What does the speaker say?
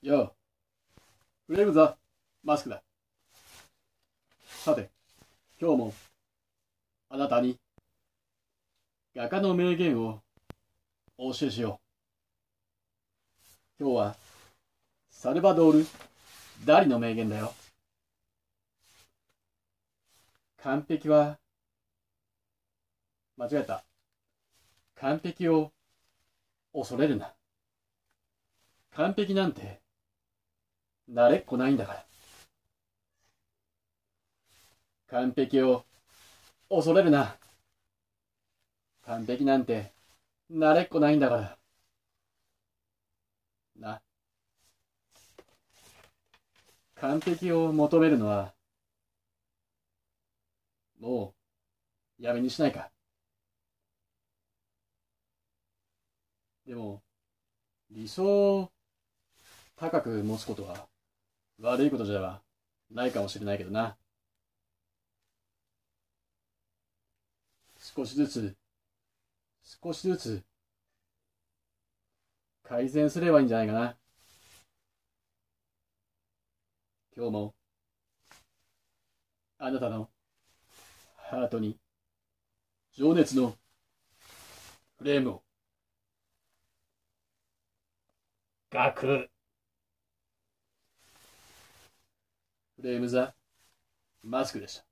よう。フレームザ、マスクだ。さて、今日も、あなたに、画家の名言を、お教えしよう。今日は、サルバドール・ダリの名言だよ。完璧は、間違えた。完璧を恐れるな。完璧なんて慣れっこないんだから。完璧を恐れるな。完璧なんて慣れっこないんだから。な。完璧を求めるのは、もう、やめにしないか。でも、理想を高く持つことは、悪いことじゃないかもしれないけどな。少しずつ、少しずつ、改善すればいいんじゃないかな。今日も、あなたのハートに、情熱のフレームを、ガクフレームザマスクでした。